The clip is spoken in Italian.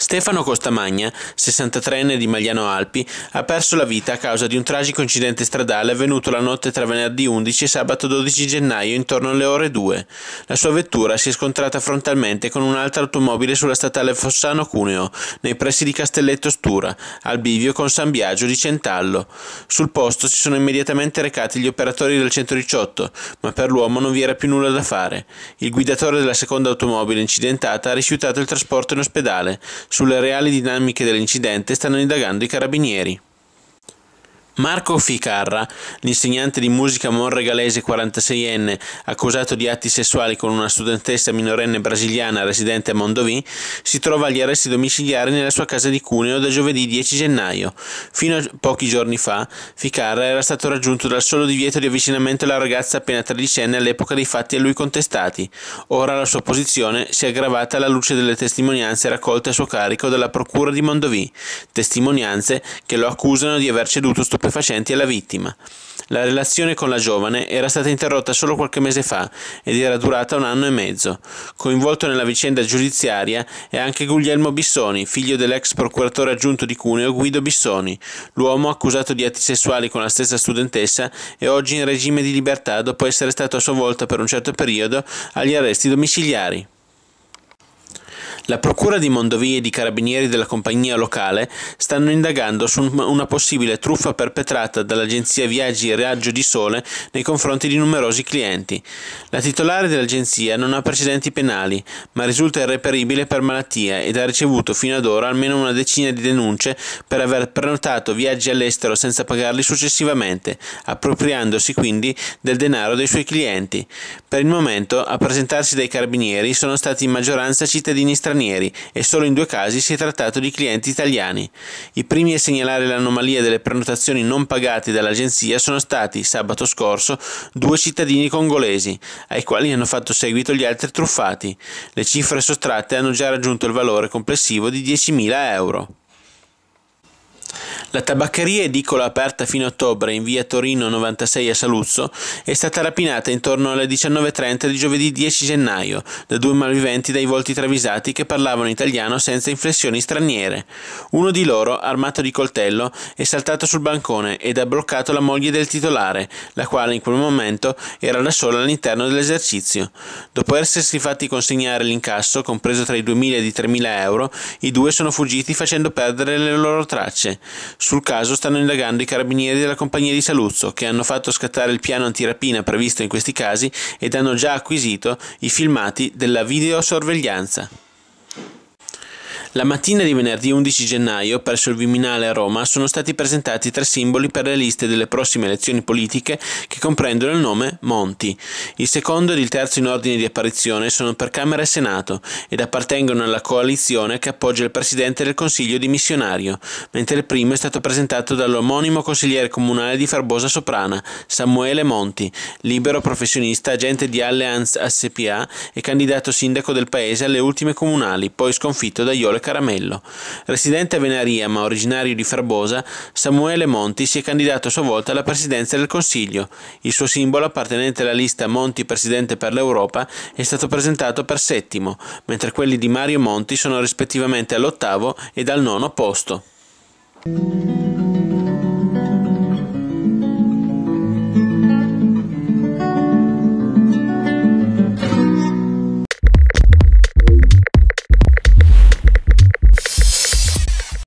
Stefano Costamagna, 63enne di Magliano Alpi, ha perso la vita a causa di un tragico incidente stradale avvenuto la notte tra venerdì 11 e sabato 12 gennaio intorno alle ore 2. La sua vettura si è scontrata frontalmente con un'altra automobile sulla statale Fossano Cuneo, nei pressi di Castelletto Stura, al bivio con San Biagio di Centallo. Sul posto si sono immediatamente recati gli operatori del 118, ma per l'uomo non vi era più nulla da fare. Il guidatore della seconda automobile incidentata ha rifiutato il trasporto in ospedale. Sulle reali dinamiche dell'incidente stanno indagando i carabinieri. Marco Ficarra, l'insegnante di musica monregalese 46enne, accusato di atti sessuali con una studentessa minorenne brasiliana residente a Mondovì, si trova agli arresti domiciliari nella sua casa di Cuneo da giovedì 10 gennaio. Fino a pochi giorni fa, Ficarra era stato raggiunto dal solo divieto di avvicinamento alla ragazza appena tredicenne all'epoca dei fatti a lui contestati. Ora la sua posizione si è aggravata alla luce delle testimonianze raccolte a suo carico dalla procura di Mondovì, testimonianze che lo accusano di aver ceduto stupefacenti stupefacenti alla vittima. La relazione con la giovane era stata interrotta solo qualche mese fa ed era durata un anno e mezzo. Coinvolto nella vicenda giudiziaria è anche Guglielmo Bissoni, figlio dell'ex procuratore aggiunto di Cuneo Guido Bissoni, l'uomo accusato di atti sessuali con la stessa studentessa e oggi in regime di libertà dopo essere stato a sua volta per un certo periodo agli arresti domiciliari. La procura di Mondovì e di carabinieri della compagnia locale stanno indagando su una possibile truffa perpetrata dall'agenzia Viaggi e Raggio di Sole nei confronti di numerosi clienti. La titolare dell'agenzia non ha precedenti penali, ma risulta irreperibile per malattia ed ha ricevuto fino ad ora almeno una decina di denunce per aver prenotato viaggi all'estero senza pagarli successivamente, appropriandosi quindi del denaro dei suoi clienti. Per il momento, a presentarsi dai carabinieri sono stati in maggioranza cittadini stranieri stranieri e solo in due casi si è trattato di clienti italiani. I primi a segnalare l'anomalia delle prenotazioni non pagate dall'agenzia sono stati, sabato scorso, due cittadini congolesi, ai quali hanno fatto seguito gli altri truffati. Le cifre sottratte hanno già raggiunto il valore complessivo di 10.000 euro. La tabaccheria edicola aperta fino a ottobre in via Torino 96 a Saluzzo è stata rapinata intorno alle 19.30 di giovedì 10 gennaio da due malviventi dai volti travisati che parlavano italiano senza inflessioni straniere. Uno di loro, armato di coltello, è saltato sul bancone ed ha bloccato la moglie del titolare, la quale in quel momento era da sola all'interno dell'esercizio. Dopo essersi fatti consegnare l'incasso, compreso tra i 2.000 e i 3.000 euro, i due sono fuggiti facendo perdere le loro tracce. Sul caso stanno indagando i carabinieri della compagnia di Saluzzo, che hanno fatto scattare il piano antirapina previsto in questi casi ed hanno già acquisito i filmati della videosorveglianza. La mattina di venerdì 11 gennaio, presso il Viminale a Roma, sono stati presentati tre simboli per le liste delle prossime elezioni politiche che comprendono il nome Monti. Il secondo ed il terzo in ordine di apparizione sono per Camera e Senato ed appartengono alla coalizione che appoggia il Presidente del Consiglio dimissionario, mentre il primo è stato presentato dall'omonimo consigliere comunale di Farbosa Soprana, Samuele Monti, libero professionista, agente di Allianz SPA e candidato sindaco del paese alle ultime comunali, poi sconfitto da Iole e Caramello. Residente a Venaria ma originario di Ferbosa, Samuele Monti si è candidato a sua volta alla presidenza del Consiglio. Il suo simbolo, appartenente alla lista Monti Presidente per l'Europa, è stato presentato per settimo, mentre quelli di Mario Monti sono rispettivamente all'ottavo ed al nono posto.